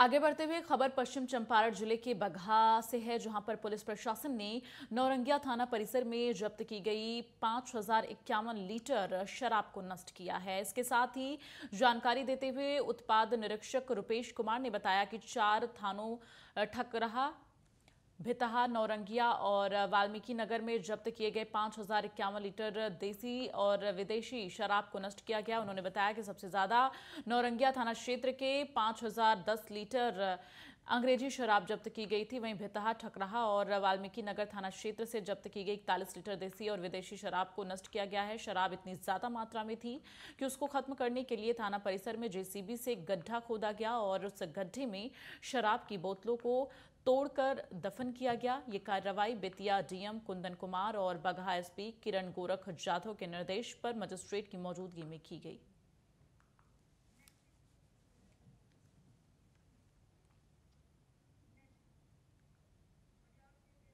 आगे बढ़ते हुए खबर पश्चिम चंपारण जिले के बघा से है जहां पर पुलिस प्रशासन ने नौरंगिया थाना परिसर में जब्त की गई पांच लीटर शराब को नष्ट किया है इसके साथ ही जानकारी देते हुए उत्पाद निरीक्षक रुपेश कुमार ने बताया कि चार थानों रहा भितहा नौरंगिया और वाल्मीकि नगर में जब्त किए गए पाँच हजार इक्यावन लीटर देसी और विदेशी शराब को नष्ट किया गया उन्होंने बताया कि सबसे ज़्यादा नौरंगिया थाना क्षेत्र के पाँच हजार दस लीटर अंग्रेजी शराब जब्त की गई थी वहीं भितहा ठकराहा और वाल्मीकि नगर थाना क्षेत्र से जब्त की गई इकतालीस लीटर देसी और विदेशी शराब को नष्ट किया गया है शराब इतनी ज़्यादा मात्रा में थी कि उसको खत्म करने के लिए थाना परिसर में जेसीबी से गड्ढा खोदा गया और उस गड्ढे में शराब की बोतलों को तोड़कर दफन किया गया ये कार्रवाई बेतिया डीएम कुंदन कुमार और बगहा एसपी किरण गोरख जाधव के निर्देश पर मजिस्ट्रेट की मौजूदगी में की गई